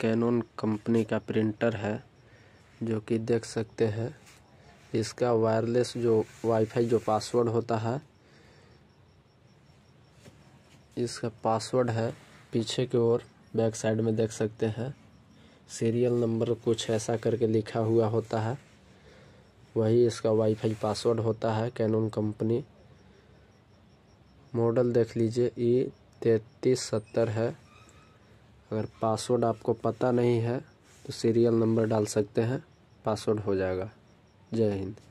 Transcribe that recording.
cannon company का printer है जो कि देख सकते हैं इसका वायरलेस जो वाईफाई जो पासवर्ड होता है इसका पासवर्ड है पीछे की ओर बैक साइड में देख सकते हैं सीरियल नंबर कुछ ऐसा करके लिखा हुआ होता है वही इसका वाईफाई पासवर्ड होता है कैनन कंपनी मॉडल देख लीजिए ई e तैतीस सत्तर है अगर पासवर्ड आपको पता नहीं है तो सीरियल नंबर डाल सकते हैं पासवर्ड हो जाएगा जय हिंद